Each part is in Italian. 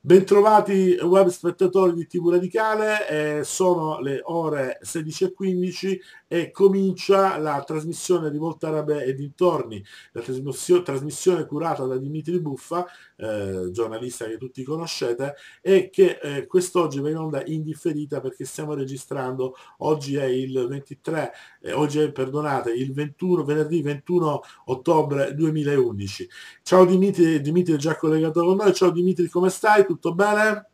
Bentrovati web spettatori di TV Radicale, eh, sono le ore 16.15 e comincia la trasmissione di Voltarabe e dintorni, la trasmissione, trasmissione curata da Dimitri Buffa, eh, giornalista che tutti conoscete, e che eh, quest'oggi va in onda indifferita perché stiamo registrando, oggi è il 23, eh, oggi è, perdonate, il 21, venerdì 21 ottobre 2011. Ciao Dimitri, Dimitri è già collegato con noi, ciao Dimitri come stai? Tutto bene?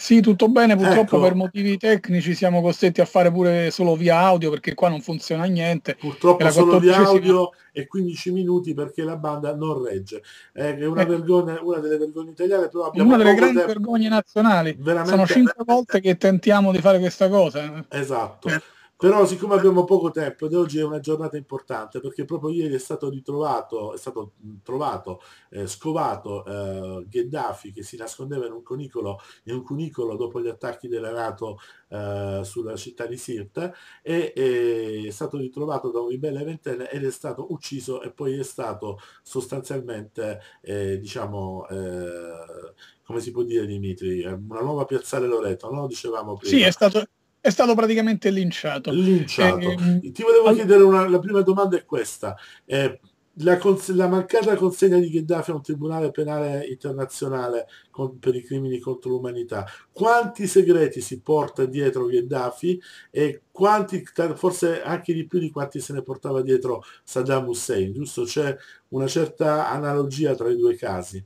Sì, tutto bene, purtroppo ecco. per motivi tecnici siamo costretti a fare pure solo via audio perché qua non funziona niente. Purtroppo solo via audio e 15 minuti perché la banda non regge. Eh, è una, eh. vergogna, una delle vergogne italiane, però abbiamo una delle grandi tempo. vergogne nazionali. Veramente, Sono cinque volte che tentiamo di fare questa cosa. Esatto. Eh però siccome abbiamo poco tempo ed oggi è una giornata importante perché proprio ieri è stato ritrovato, è stato mm, trovato, eh, scovato eh, Gheddafi che si nascondeva in un, cunicolo, in un cunicolo dopo gli attacchi della Nato eh, sulla città di Sirte e, è stato ritrovato da un ribelle ventenne ed è stato ucciso e poi è stato sostanzialmente eh, diciamo eh, come si può dire Dimitri, eh, una nuova piazzale Loreto, no? Dicevamo prima. Sì, è stato, è stato praticamente linciato. linciato. Eh, Ti volevo al... chiedere una, la prima domanda è questa. Eh, la, cons- la, mancata consegna di Gheddafi a un tribunale penale internazionale con- per i crimini contro l'umanità, quanti segreti si porta dietro Gheddafi e quanti, forse anche di più di quanti se ne portava dietro Saddam Hussein, giusto? C'è una certa analogia tra i due casi.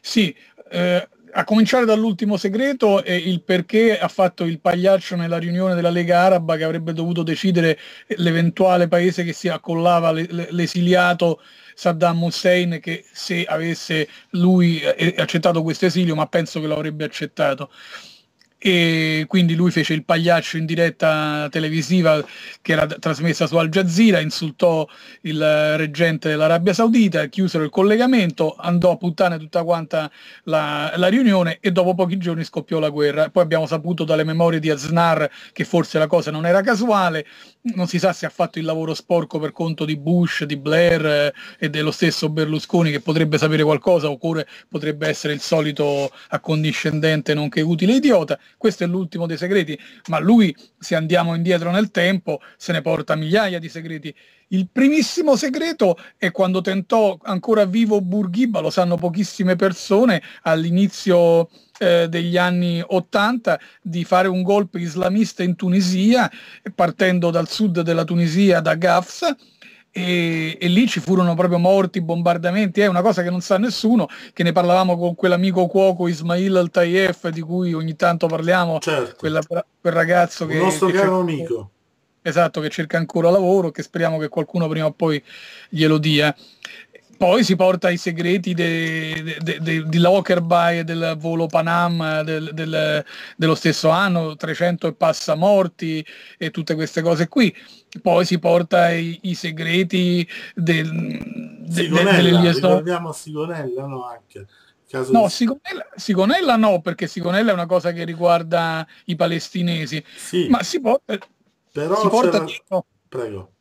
Sì, eh a cominciare dall'ultimo segreto e eh, il perché ha fatto il pagliaccio nella riunione della Lega Araba che avrebbe dovuto decidere eh, l'eventuale paese che si accollava l'esiliato Saddam Hussein che se avesse lui eh, accettato questo esilio, ma penso che lo avrebbe accettato e quindi lui fece il pagliaccio in diretta televisiva che era trasmessa su Al Jazeera, insultò il reggente dell'Arabia Saudita, chiusero il collegamento, andò a puttane tutta quanta la, la riunione e dopo pochi giorni scoppiò la guerra. Poi abbiamo saputo dalle memorie di Aznar che forse la cosa non era casuale, non si sa se ha fatto il lavoro sporco per conto di Bush, di Blair eh, e dello stesso Berlusconi che potrebbe sapere qualcosa oppure potrebbe essere il solito accondiscendente nonché utile idiota questo è l'ultimo dei segreti, ma lui, se andiamo indietro nel tempo, se ne porta migliaia di segreti. Il primissimo segreto è quando tentò ancora vivo Burghiba, lo sanno pochissime persone, all'inizio eh, degli anni 80 di fare un golpe islamista in Tunisia, partendo dal sud della Tunisia, da Gafsa, e, e, lì ci furono proprio morti, bombardamenti, è una cosa che non sa nessuno, che ne parlavamo con quell'amico cuoco Ismail Al-Tayef di cui ogni tanto parliamo, certo. quella, quel ragazzo che... Il nostro che caro cerca, amico. Esatto, che cerca ancora lavoro, che speriamo che qualcuno prima o poi glielo dia poi si porta i segreti de, de, de, di Lockerbie, del volo Panam del, del, dello stesso anno, 300 e passa morti e tutte queste cose qui. Poi si porta i, i segreti del, delle liaison... Ricordiamo Sigonella, no? Anche. No, Sigonella, Sigonella, no, perché Sigonella è una cosa che riguarda i palestinesi, sì. ma si porta... Però si porta dietro... Prego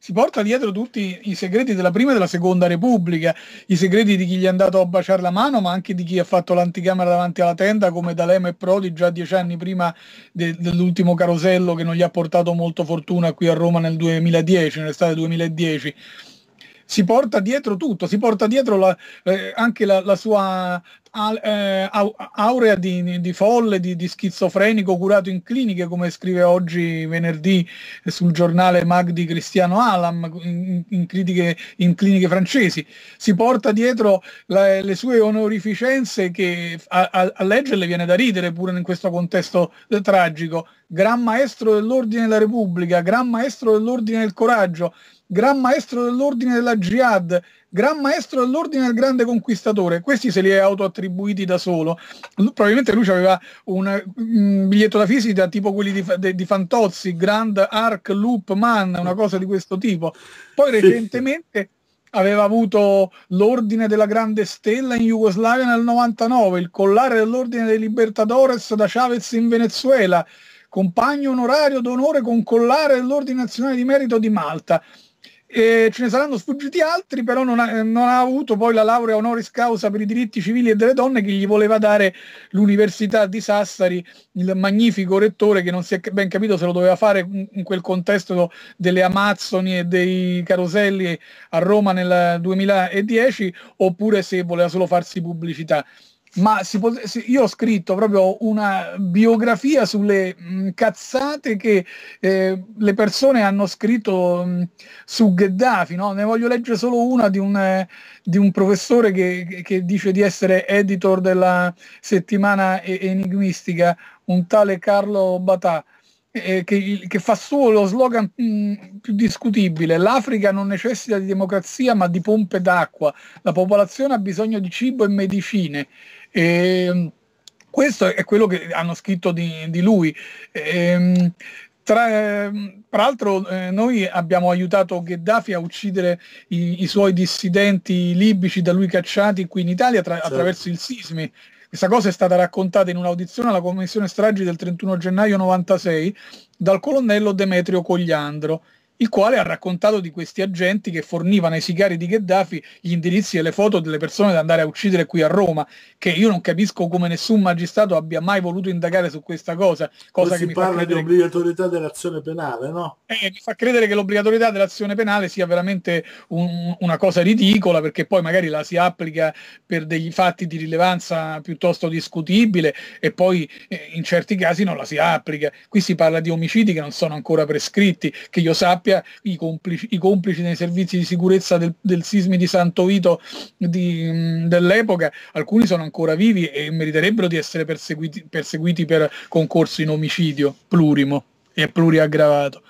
si porta dietro tutti i segreti della prima e della seconda Repubblica, i segreti di chi gli è andato a baciare la mano, ma anche di chi ha fatto l'anticamera davanti alla tenda, come D'Alema e Prodi già dieci anni prima de- dell'ultimo carosello che non gli ha portato molto fortuna qui a Roma nel 2010, nell'estate 2010 si porta dietro tutto, si porta dietro la, eh, anche la, la sua al, eh, aurea di, di folle, di, di, schizofrenico curato in cliniche, come scrive oggi venerdì sul giornale Mag di Cristiano Alam, in, in, critiche, in cliniche francesi. Si porta dietro la, le sue onorificenze che a, a, a leggerle viene da ridere pure in questo contesto tragico. Gran maestro dell'ordine della Repubblica, gran maestro dell'ordine del coraggio, gran maestro dell'ordine della jihad, gran maestro dell'ordine del grande conquistatore, questi se li è autoattribuiti da solo. Lui, probabilmente lui aveva un, un, biglietto da visita tipo quelli di, de, di, Fantozzi, Grand Arc Loop Man, una cosa di questo tipo. Poi recentemente aveva avuto l'ordine della grande stella in Jugoslavia nel 99, il collare dell'ordine dei Libertadores da Chavez in Venezuela, compagno onorario d'onore con collare dell'ordine nazionale di merito di Malta. E ce ne saranno sfuggiti altri, però non ha, non ha, avuto poi la laurea honoris causa per i diritti civili e delle donne che gli voleva dare l'Università di Sassari, il magnifico rettore che non si è ben capito se lo doveva fare in quel contesto delle Amazzoni e dei Caroselli a Roma nel 2010 oppure se voleva solo farsi pubblicità ma si pot- si- io ho scritto proprio una biografia sulle mh, mm, cazzate che eh, le persone hanno scritto mh, mm, su Gheddafi, no? ne voglio leggere solo una di un, eh, di un professore che, che, dice di essere editor della settimana e- enigmistica, un tale Carlo Batà. Eh, che, che, fa suo lo slogan mh, mm, più discutibile, l'Africa non necessita di democrazia ma di pompe d'acqua, la popolazione ha bisogno di cibo e medicine, e, ehm, questo è quello che hanno scritto di, di lui. Ehm, tra, tra, l'altro eh, noi abbiamo aiutato Gheddafi a uccidere i, i, suoi dissidenti libici da lui cacciati qui in Italia tra, certo. attraverso il sismi. Questa cosa è stata raccontata in un'audizione alla Commissione Stragi del 31 gennaio 96 dal colonnello Demetrio Cogliandro il quale ha raccontato di questi agenti che fornivano ai sicari di Gheddafi gli indirizzi e le foto delle persone da andare a uccidere qui a Roma, che io non capisco come nessun magistrato abbia mai voluto indagare su questa cosa. cosa si parla di obbligatorietà dell'azione penale, no? Eh, mi fa credere che l'obbligatorietà dell'azione penale sia veramente un, una cosa ridicola, perché poi magari la si applica per degli fatti di rilevanza piuttosto discutibile e poi eh, in certi casi non la si applica. Qui si parla di omicidi che non sono ancora prescritti, che io sappia coppia, i complici, i complici nei servizi di sicurezza del, del sismi di Santo Vito di, mm, dell'epoca, alcuni sono ancora vivi e meriterebbero di essere perseguiti, perseguiti per concorso in omicidio plurimo e pluriaggravato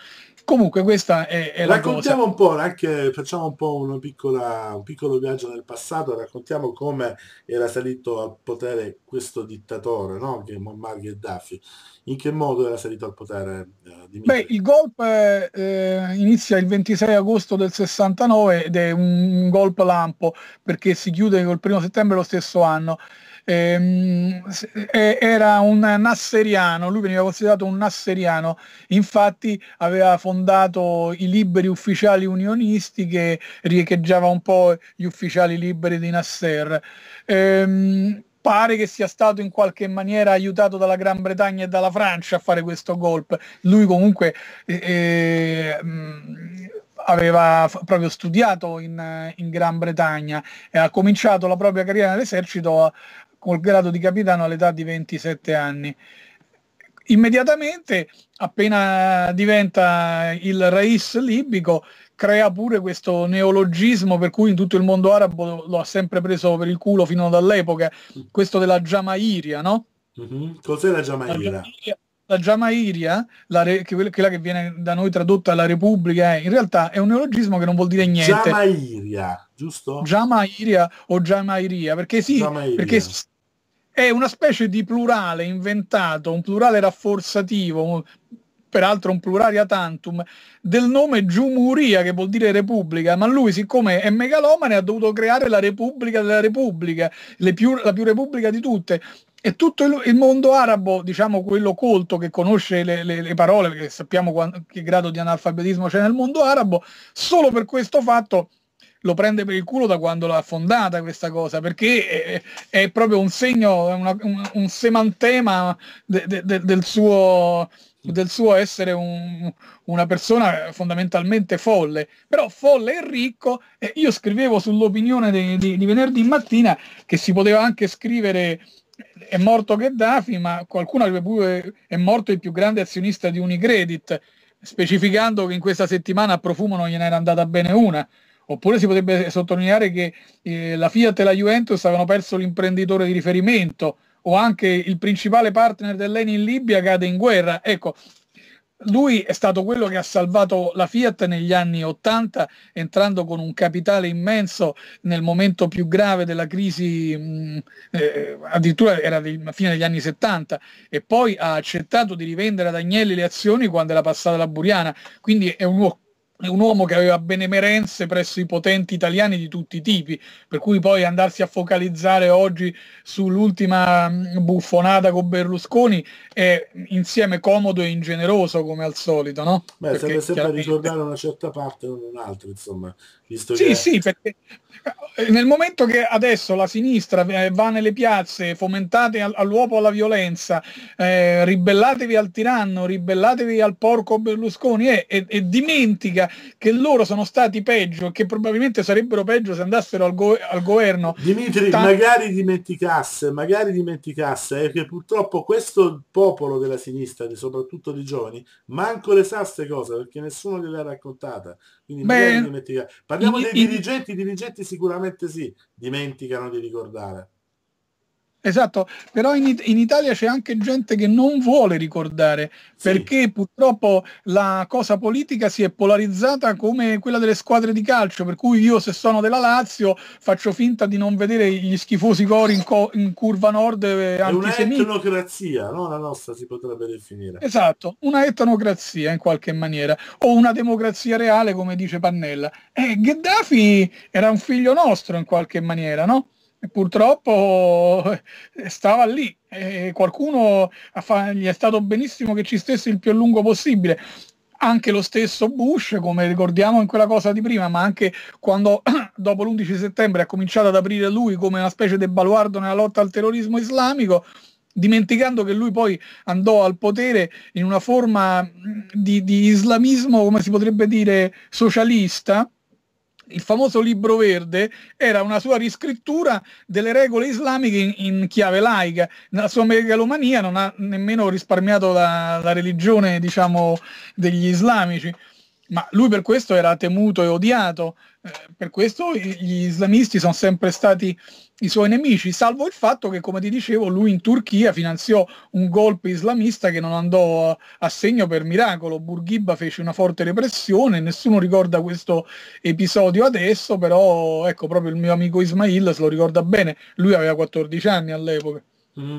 comunque questa è, è la cosa. un po' anche facciamo un po' una piccola, un piccolo viaggio nel passato raccontiamo come era salito al potere questo dittatore, no? che è Muammar Gheddafi. In che modo era salito al potere eh, Beh, il golpe eh, inizia il 26 agosto del 69 ed è un golpe lampo perché si chiude col primo settembre lo stesso anno. Ehm, era un nasseriano, lui veniva considerato un nasseriano, infatti aveva fondato i liberi ufficiali unionisti che riecheggiava un po' gli ufficiali liberi di Nasser. Ehm, pare che sia stato in qualche maniera aiutato dalla Gran Bretagna e dalla Francia a fare questo golpe. Lui comunque eh, mh, eh, mm, aveva f- proprio studiato in, in, Gran Bretagna e ha cominciato la propria carriera nell'esercito eh, col grado di capitano all'età di 27 anni. Immediatamente, appena diventa il Reis libico, crea pure questo neologismo per cui in tutto il mondo arabo lo ha sempre preso per il culo fino dall'epoca, mm. questo della Jamairia, no? Mm-hmm. Cos'è la Jamairia? La Jamairia la re, che, quella che viene da noi tradotta alla Repubblica, è, eh, in realtà è un neologismo che non vuol dire niente. Jamairia, giusto? Jamairia o Jamairia, perché sì, Jamairia. perché è una specie di plurale inventato, un plurale rafforzativo, peraltro un pluraria tantum, del nome Giumuria, che vuol dire repubblica, ma lui siccome è megalomane ha dovuto creare la repubblica della repubblica, più, la più repubblica di tutte, e tutto il, il, mondo arabo, diciamo quello colto che conosce le, le, le parole, perché sappiamo quando, che grado di analfabetismo c'è nel mondo arabo, solo per questo fatto lo prende per il culo da quando l'ha fondata questa cosa, perché è, è proprio un segno, una, un, un, semantema de, de, de, del, suo, del suo essere un, una persona fondamentalmente folle, però folle e ricco. Eh, io scrivevo sull'opinione di, di, di venerdì mattina che si poteva anche scrivere è morto Gheddafi, ma qualcuno avrebbe è morto il più grande azionista di Unicredit, specificando che in questa settimana a Profumo non gliene era andata bene una. Oppure si potrebbe sottolineare che eh, la Fiat e la Juventus avevano perso l'imprenditore di riferimento o anche il principale partner dell'ENI in Libia cade in guerra. Ecco, lui è stato quello che ha salvato la Fiat negli anni 80 entrando con un capitale immenso nel momento più grave della crisi, mh, mm, eh, addirittura era la fine degli anni 70 e poi ha accettato di rivendere ad Agnelli le azioni quando era passata la Buriana, quindi è un uomo un uomo che aveva benemerenze presso i potenti italiani di tutti i tipi, per cui poi andarsi a focalizzare oggi sull'ultima buffonata con Berlusconi è insieme comodo e ingeneroso come al solito, no? Beh, Perché serve sempre chiaramente... ricordare una certa parte non un'altra, insomma, Visto sì, che... sì, perché eh, nel momento che adesso la sinistra eh, va nelle piazze, fomentate all'uopo alla violenza, eh, ribellatevi al tiranno, ribellatevi al porco Berlusconi eh, e, e, dimentica che loro sono stati peggio, che probabilmente sarebbero peggio se andassero al, go- al governo. Dimitri, Tant- magari dimenticasse, magari dimenticasse eh, che purtroppo questo popolo della sinistra, soprattutto dei giovani, manco le sa queste cose perché nessuno gliel'ha raccontata. Quindi Beh, Parliamo in, dei dirigenti, i dirigenti sicuramente sì, dimenticano di ricordare. Esatto, però in, It- in, Italia c'è anche gente che non vuole ricordare, sì. perché purtroppo la cosa politica si è polarizzata come quella delle squadre di calcio, per cui io se sono della Lazio faccio finta di non vedere gli schifosi cori in, co- in curva nord. È antisemiti. un'etnocrazia, no? la nostra si potrebbe definire. Esatto, una etnocrazia in qualche maniera, o una democrazia reale come dice Pannella. Eh, Gheddafi era un figlio nostro in qualche maniera, no? purtroppo eh, stava lì e qualcuno gli è stato benissimo che ci stesse il più a lungo possibile anche lo stesso Bush, come ricordiamo in quella cosa di prima, ma anche quando dopo l'11 settembre ha cominciato ad aprire lui come una specie di baluardo nella lotta al terrorismo islamico, dimenticando che lui poi andò al potere in una forma mm, di, di islamismo, come si potrebbe dire, socialista, il famoso libro verde era una sua riscrittura delle regole islamiche in, in chiave laica. Nella sua megalomania non ha nemmeno risparmiato la, la religione diciamo, degli islamici ma lui per questo era temuto e odiato, eh, per questo gli islamisti sono sempre stati i suoi nemici, salvo il fatto che, come ti dicevo, lui in Turchia finanziò un golpe islamista che non andò a segno per miracolo. Burghiba fece una forte repressione, nessuno ricorda questo episodio adesso, però ecco, proprio il mio amico Ismail se lo ricorda bene, lui aveva 14 anni all'epoca. mm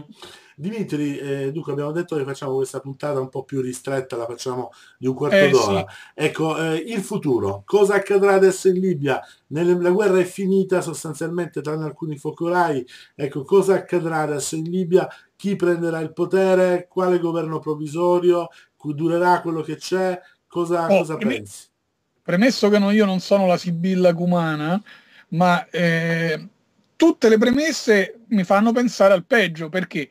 Dimitri, eh, dunque abbiamo detto che facciamo questa puntata un po' più ristretta, la facciamo di un quarto eh, d'ora. Sì. Ecco, eh, il futuro, cosa accadrà adesso in Libia? Nelle, la guerra è finita sostanzialmente tranne alcuni focolai, ecco cosa accadrà adesso in Libia? Chi prenderà il potere? Quale governo provvisorio? Durerà quello che c'è? Cosa, oh, cosa pensi? Premesso che no, io non sono la Sibilla Cumana, ma eh, tutte le premesse mi fanno pensare al peggio perché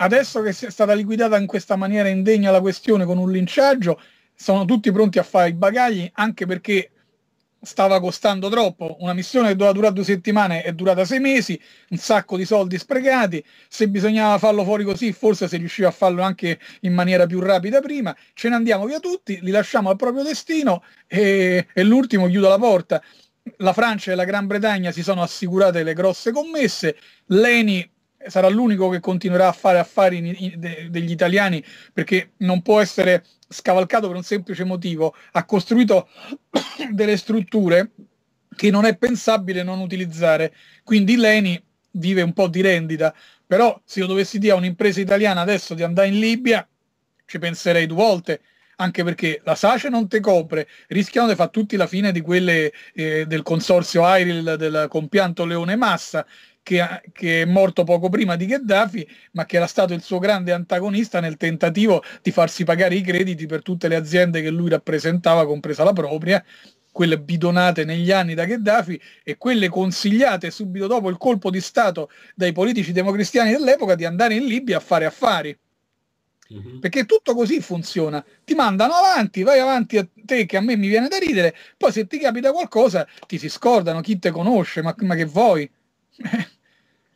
adesso che sia stata liquidata in questa maniera indegna la questione con un linciaggio, sono tutti pronti a fare i bagagli anche perché stava costando troppo, una missione che doveva durare due settimane è durata sei mesi, un sacco di soldi sprecati, se bisognava farlo fuori così forse si riusciva a farlo anche in maniera più rapida prima, ce ne andiamo via tutti, li lasciamo al proprio destino e, e l'ultimo chiude la porta. La Francia e la Gran Bretagna si sono assicurate le grosse commesse, Leni sarà l'unico che continuerà a fare affari in, in, de, degli italiani perché non può essere scavalcato per un semplice motivo, ha costruito delle strutture che non è pensabile non utilizzare, quindi Leni vive un po' di rendita, però se io dovessi dire a un'impresa italiana adesso di andare in Libia ci penserei due volte, anche perché la SACE non te copre, rischiano di fare tutti la fine di quelle eh, del consorzio Airil del compianto Leone Massa, che, che, è morto poco prima di Gheddafi, ma che era stato il suo grande antagonista nel tentativo di farsi pagare i crediti per tutte le aziende che lui rappresentava, compresa la propria, quelle bidonate negli anni da Gheddafi e quelle consigliate subito dopo il colpo di Stato dai politici democristiani dell'epoca di andare in Libia a fare affari. Mhm. Perché tutto così funziona, ti mandano avanti, vai avanti a te che a me mi viene da ridere, poi se ti capita qualcosa ti si scordano chi te conosce, ma, ma che vuoi?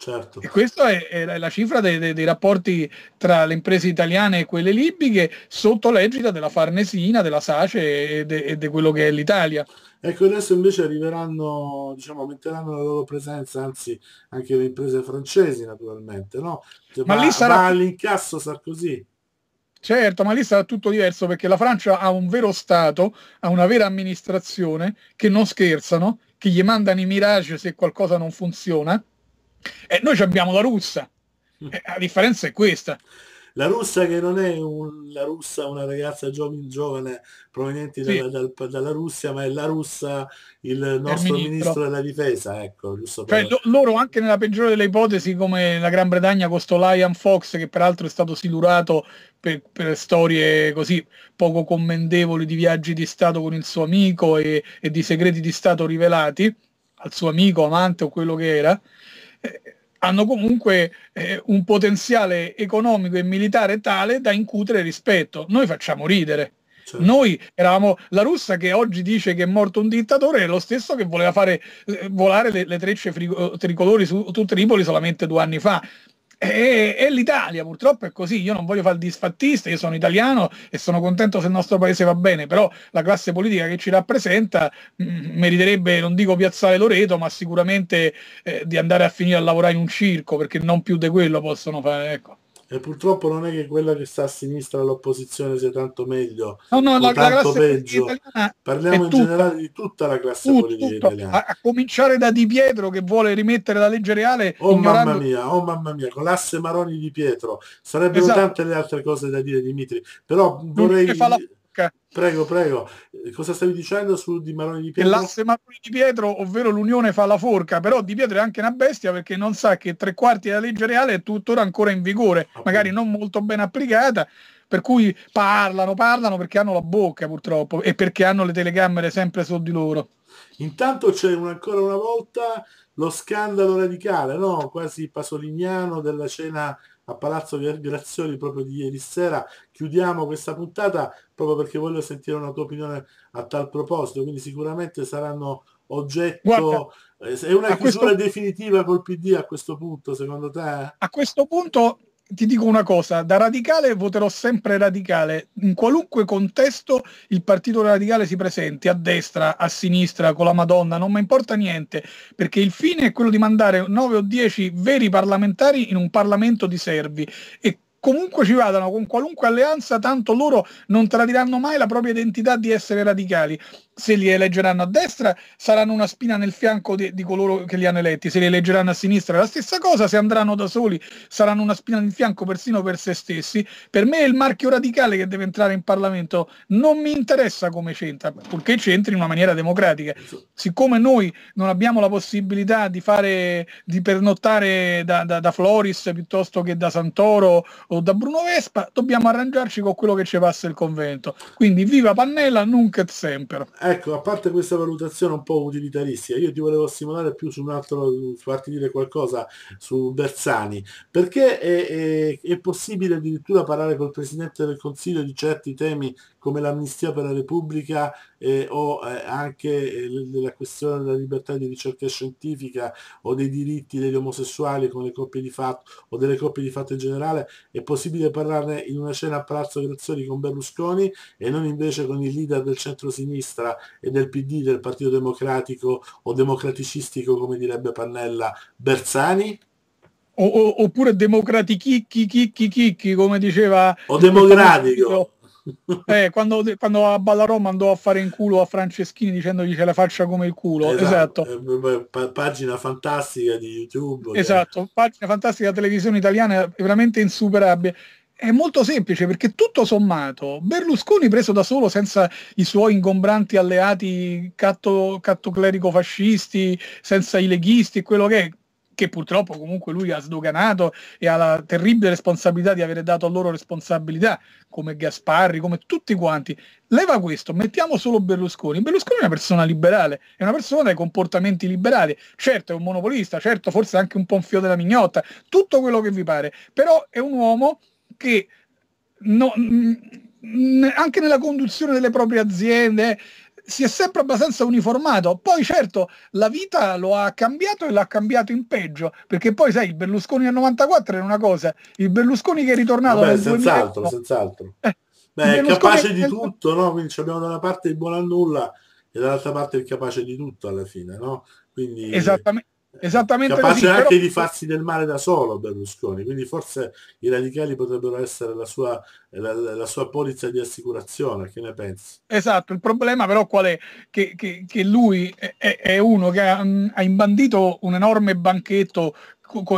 Certo. E questa è, è la cifra dei, dei, dei, rapporti tra le imprese italiane e quelle libiche sotto l'egida della Farnesina, della Sace e di quello che è l'Italia. Ecco, adesso invece arriveranno, diciamo, aumenteranno la loro presenza, anzi anche le imprese francesi naturalmente, no? Cioè, ma, ma, lì sarà... Ma l'incasso Sarkozy. Certo, ma lì sarà tutto diverso perché la Francia ha un vero Stato, ha una vera amministrazione che non scherzano, che gli mandano i mirage se qualcosa non funziona e noi abbiamo la russa, mm. la differenza è questa. La russa che non è un, la russa, una ragazza giovane, giovane proveniente sì. dalla, dal, dalla, Russia, ma è la russa il nostro il ministro. ministro. della difesa. Ecco, cioè, do, loro anche nella peggiore delle ipotesi, come la Gran Bretagna questo Lion Fox, che peraltro è stato silurato per, per, storie così poco commendevoli di viaggi di Stato con il suo amico e, e di segreti di Stato rivelati al suo amico, amante o quello che era, hanno comunque eh, un potenziale economico e militare tale da incutere rispetto. Noi facciamo ridere. Certo. Noi eravamo la russa che oggi dice che è morto un dittatore, è lo stesso che voleva fare eh, volare le, le trecce frigo, tricolori su, su Tripoli solamente due anni fa. E, e, l'Italia purtroppo è così, io non voglio fare il disfattista, io sono italiano e sono contento se il nostro paese va bene, però la classe politica che ci rappresenta mh, mm, meriterebbe, non dico piazzare Loreto, ma sicuramente eh, di andare a finire a lavorare in un circo, perché non più di quello possono fare. Ecco e purtroppo non è che quella che sta a sinistra all'opposizione sia tanto meglio no, no, la, tanto la peggio parliamo in tutta, generale di tutta la classe tutto, politica tutto. italiana a, a, cominciare da Di Pietro che vuole rimettere la legge reale oh ignorando... mamma mia, oh mamma mia con l'asse Maroni Di Pietro sarebbero esatto. tante le altre cose da dire Dimitri però vorrei Che Prego, prego. Eh, cosa stavi dicendo su Di Maroni Di Pietro? L'asse Maroni Di Pietro, ovvero l'unione fa la forca, però Di Pietro è anche una bestia perché non sa che tre quarti della legge reale è tuttora ancora in vigore, ah, magari non molto ben applicata, per cui parlano, parlano perché hanno la bocca purtroppo e perché hanno le telecamere sempre su di loro. Intanto c'è un, ancora una volta lo scandalo radicale, no? quasi pasoliniano della cena a Palazzo Grazioli proprio di ieri sera. Chiudiamo questa puntata proprio perché voglio sentire una tua opinione a tal proposito, quindi sicuramente saranno oggetto Guarda, eh, è una chiusura questo... definitiva col PD a questo punto secondo te? A questo punto ti dico una cosa, da radicale voterò sempre radicale, in qualunque contesto il partito radicale si presenti, a destra, a sinistra, con la Madonna, non mi importa niente, perché il fine è quello di mandare 9 o 10 veri parlamentari in un Parlamento di servi e comunque ci vadano con qualunque alleanza, tanto loro non tradiranno mai la propria identità di essere radicali. Se li eleggeranno a destra saranno una spina nel fianco di, di coloro che li hanno eletti, se li eleggeranno a sinistra è la stessa cosa, se andranno da soli saranno una spina nel fianco persino per se stessi. Per me è il marchio radicale che deve entrare in Parlamento, non mi interessa come c'entra, purché c'entri in una maniera democratica. Siccome noi non abbiamo la possibilità di, fare, di pernottare da, da, da Floris piuttosto che da Santoro o da Bruno Vespa, dobbiamo arrangiarci con quello che ci passa il convento. Quindi viva Pannella, nunc et semper. Ecco, a parte questa valutazione un po' utilitaristica, io ti volevo stimolare più su un altro, farti dire qualcosa su Bersani, perché è, è, è possibile addirittura parlare col Presidente del Consiglio di certi temi come l'amnistia per la Repubblica eh, o anche eh, la questione della libertà di ricerca scientifica o dei diritti degli omosessuali con le coppie di fatto o delle coppie di fatto in generale, è possibile parlarne in una scena a Palazzo Grazioli con Berlusconi e non invece con il leader del centro-sinistra e del PD, del Partito Democratico o democraticistico, come direbbe Pannella, Bersani? O, o, oppure democratichicchi, chicchi, chicchi, come diceva... O democratico eh, quando, quando, a Ballarò mandò a fare in culo a Franceschini dicendogli ce la faccia come il culo. Esatto. esatto. Eh, pagina fantastica di YouTube. Cioè. Esatto, che... pagina fantastica della televisione italiana, veramente insuperabile. È molto semplice perché tutto sommato Berlusconi preso da solo senza i suoi ingombranti alleati catto, catto clerico fascisti, senza i leghisti e quello che è, che purtroppo comunque lui ha sdoganato e ha la terribile responsabilità di avere dato a loro responsabilità, come Gasparri, come tutti quanti. Leva questo, mettiamo solo Berlusconi. Berlusconi è una persona liberale, è una persona dai comportamenti liberali. Certo è un monopolista, certo forse anche un po' un fio della mignotta, tutto quello che vi pare, però è un uomo che... No, mm, mm, anche nella conduzione delle proprie aziende si è sempre abbastanza uniformato. Poi certo la vita lo ha cambiato e l'ha cambiato in peggio, perché poi sai, il Berlusconi del 94 era una cosa, il Berlusconi che è ritornato... Vabbè, senz'altro, 2000... senz'altro. Eh, Beh, è capace di tutto, no? Quindi abbiamo da una parte il buon a nulla e dall'altra parte il capace di tutto alla fine, no? Quindi... Esattamente Esattamente Capace così, anche però... di farsi del male da solo Berlusconi, quindi forse i radicali potrebbero essere la sua, la, la sua polizza di assicurazione, che ne pensi? Esatto, il problema però qual è? Che, che, che lui è, è, uno che ha, mm, ha imbandito un enorme banchetto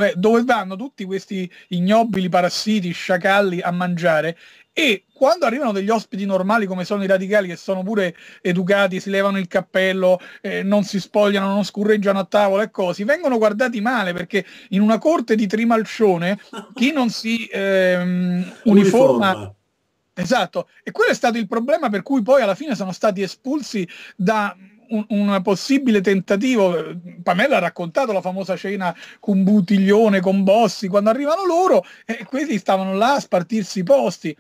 eh, dove vanno tutti questi ignobili parassiti, sciacalli a mangiare e quando arrivano degli ospiti normali come sono i radicali che sono pure educati, si levano il cappello, eh, non si spogliano, non scurreggiano a tavola e così, vengono guardati male perché in una corte di trimalcione chi non si ehm, uniforma, uniforma Esatto, e quello è stato il problema per cui poi alla fine sono stati espulsi da un, possibile tentativo, Pamela ha raccontato la famosa cena con Butiglione, con Bossi, quando arrivano loro e questi stavano là a spartirsi i posti.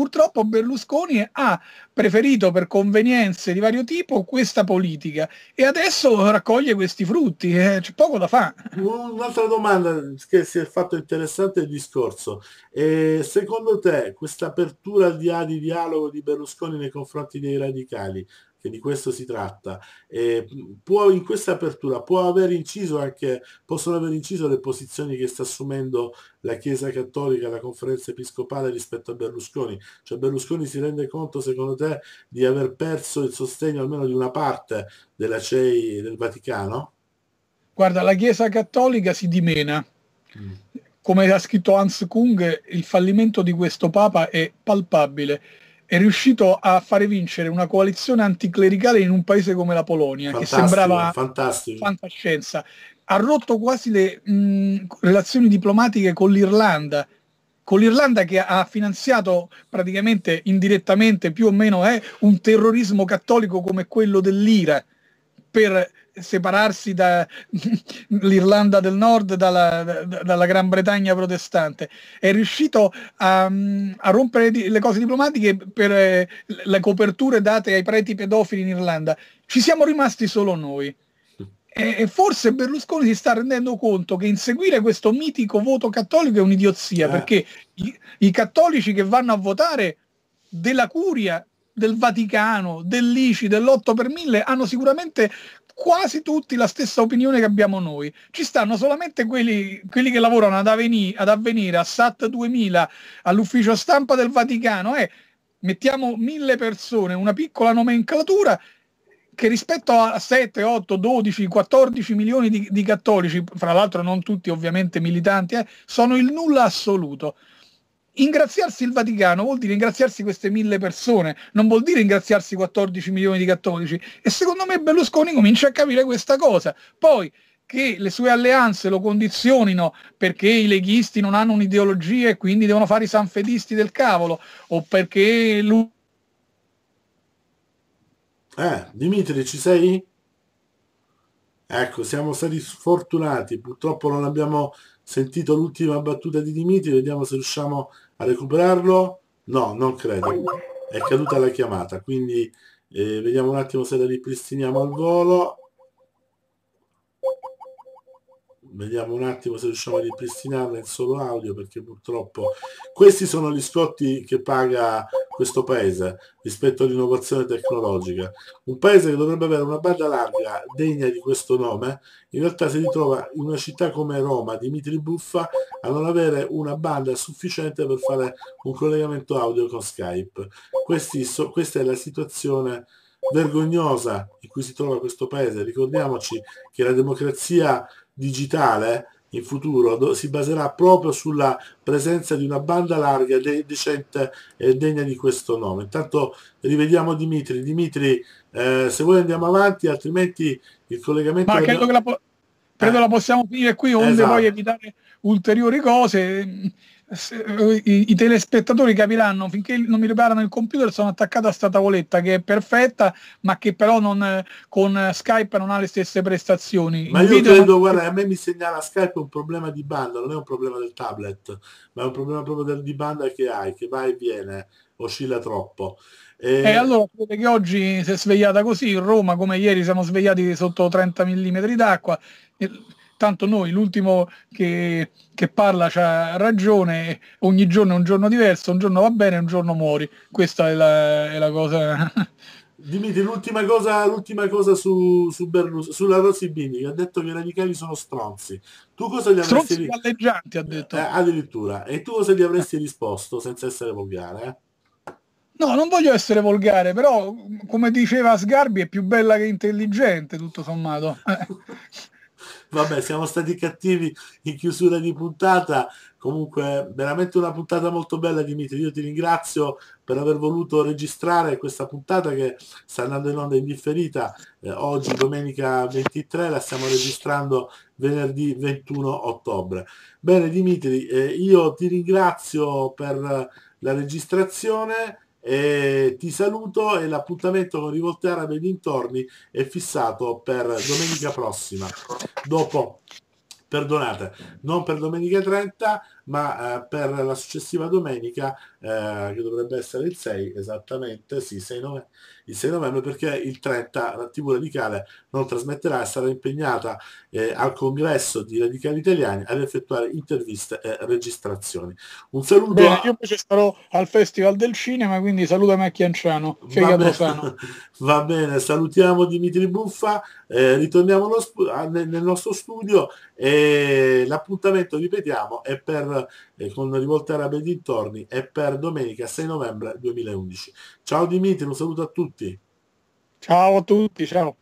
Purtroppo Berlusconi ha preferito per convenienze di vario tipo questa politica e adesso raccoglie questi frutti, eh, c'è poco da fare. Un'altra domanda che si è fatto interessante il discorso. Eh, secondo te questa apertura di, di dialogo di Berlusconi nei confronti dei radicali che di questo si tratta. E mm, può, in questa apertura può aver inciso anche, possono aver inciso le posizioni che sta assumendo la Chiesa Cattolica, la conferenza episcopale rispetto a Berlusconi. Cioè Berlusconi si rende conto, secondo te, di aver perso il sostegno almeno di una parte della CEI del Vaticano? Guarda, la Chiesa Cattolica si dimena. Mm. Come ha scritto Hans Kung, il fallimento di questo Papa è palpabile è riuscito a fare vincere una coalizione anticlericale in un paese come la Polonia, fantastico, che sembrava eh, fantastico. fantascienza. Ha rotto quasi le mh, mm, relazioni diplomatiche con l'Irlanda, con l'Irlanda che ha finanziato praticamente indirettamente più o meno eh, un terrorismo cattolico come quello dell'Ira per separarsi dall'Irlanda del Nord dalla, da, dalla, Gran Bretagna protestante. È riuscito a, a rompere le cose diplomatiche per le coperture date ai preti pedofili in Irlanda. Ci siamo rimasti solo noi. E, e forse Berlusconi si sta rendendo conto che inseguire questo mitico voto cattolico è un'idiozia, eh. perché i, i cattolici che vanno a votare della curia del Vaticano, dell'ICI, dell'8 per 1000 hanno sicuramente quasi tutti la stessa opinione che abbiamo noi. Ci stanno solamente quelli, quelli che lavorano ad, avvenire, ad avvenire a SAT 2000, all'ufficio stampa del Vaticano eh, mettiamo mille persone, una piccola nomenclatura che rispetto a 7, 8, 12, 14 milioni di, di cattolici, fra l'altro non tutti ovviamente militanti, eh, sono il nulla assoluto. Ingraziarsi il Vaticano vuol dire ingraziarsi queste mille persone, non vuol dire ingraziarsi 14 milioni di cattolici. E secondo me Berlusconi comincia a capire questa cosa. Poi che le sue alleanze lo condizionino perché i leghisti non hanno un'ideologia e quindi devono fare i sanfedisti del cavolo, o perché lui... Eh, Dimitri, ci sei? Ecco, siamo stati sfortunati, purtroppo non abbiamo sentito l'ultima battuta di Dimitri, vediamo se riusciamo a recuperarlo. No, non credo, è caduta la chiamata, quindi eh, vediamo un attimo se la ripristiniamo al volo. vediamo un attimo se riusciamo a ripristinarla in solo audio perché purtroppo questi sono gli scotti che paga questo paese rispetto all'innovazione tecnologica un paese che dovrebbe avere una banda larga degna di questo nome in realtà si ritrova in una città come Roma Dimitri Buffa a non avere una banda sufficiente per fare un collegamento audio con Skype questi, so, questa è la situazione vergognosa in cui si trova questo paese ricordiamoci che la democrazia digitale in futuro si baserà proprio sulla presenza di una banda larga de- decente e degna di questo nome. Intanto rivediamo Dimitri. Dimitri, eh, se vuoi andiamo avanti, altrimenti il collegamento... Ma credo, abbiamo... la, po- credo eh. la, possiamo finire qui, onde esatto. poi evitare ulteriori cose. Eh, i, i, telespettatori capiranno finché non mi riparano il computer sono attaccato a sta tavoletta che è perfetta ma che però non, con Skype non ha le stesse prestazioni ma il io credo non... guarda a me mi segnala Skype un problema di banda non è un problema del tablet ma è un problema proprio del, di banda che hai che va e viene oscilla troppo e eh, allora vedete che oggi si è svegliata così in Roma come ieri siamo svegliati sotto 30 mm d'acqua tanto noi l'ultimo che, che parla ha ragione, ogni giorno è un giorno diverso, un giorno va bene, un giorno muori, questa è la, è la cosa. Dimitri, l'ultima cosa, l'ultima cosa su, su Berlusconi, sulla Rosibini, che ha detto che i radicali sono stronzi. Tu cosa gli stronzi avresti galleggianti ha detto. Eh, addirittura. E tu cosa gli avresti risposto senza essere volgare? Eh? No, non voglio essere volgare, però come diceva Sgarbi è più bella che intelligente, tutto sommato. Vabbè, siamo stati cattivi in chiusura di puntata. Comunque, veramente una puntata molto bella, Dimitri. Io ti ringrazio per aver voluto registrare questa puntata che sta andando in onda indifferita. Eh, oggi, domenica 23, la stiamo registrando venerdì 21 ottobre. Bene, Dimitri, eh, io ti ringrazio per la registrazione. E ti saluto e l'appuntamento con Rivolte Arabe dintorni è fissato per domenica prossima. Dopo, perdonate, non per domenica 30, ma eh, per la successiva domenica, eh, che dovrebbe essere il 6 esattamente, sì, 6 il 6 novembre, perché il 30 la TV radicale non trasmetterà e sarà impegnata eh, al congresso di radicali italiani ad effettuare interviste e registrazioni. Un saluto. Bene, a... Io invece sarò al Festival del Cinema, quindi salutami a Chianciano, va bene, va bene, salutiamo Dimitri Buffa, eh, ritorniamo sp- nel nostro studio e l'appuntamento, ripetiamo, è per Qatar eh, con rivolte arabe e dintorni e per domenica 6 novembre 2011. Ciao Dimitri, un saluto a tutti. Ciao a tutti, ciao.